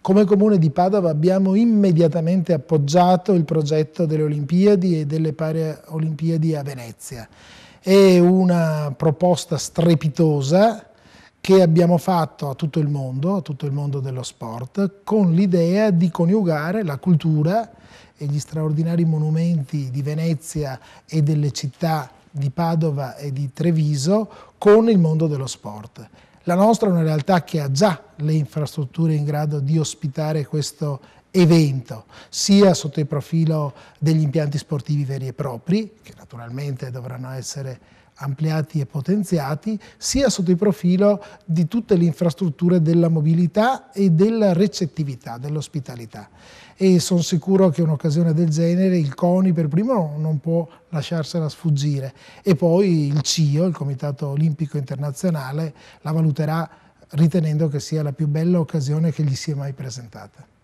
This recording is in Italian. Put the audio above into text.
Come Comune di Padova abbiamo immediatamente appoggiato il progetto delle Olimpiadi e delle Olimpiadi a Venezia. È una proposta strepitosa che abbiamo fatto a tutto il mondo, a tutto il mondo dello sport, con l'idea di coniugare la cultura e gli straordinari monumenti di Venezia e delle città di Padova e di Treviso con il mondo dello sport. La nostra è una realtà che ha già le infrastrutture in grado di ospitare questo evento, sia sotto il profilo degli impianti sportivi veri e propri, che naturalmente dovranno essere ampliati e potenziati, sia sotto il profilo di tutte le infrastrutture della mobilità e della recettività, dell'ospitalità. E sono sicuro che un'occasione del genere il CONI per primo non può lasciarsela sfuggire e poi il CIO, il Comitato Olimpico Internazionale, la valuterà ritenendo che sia la più bella occasione che gli sia mai presentata.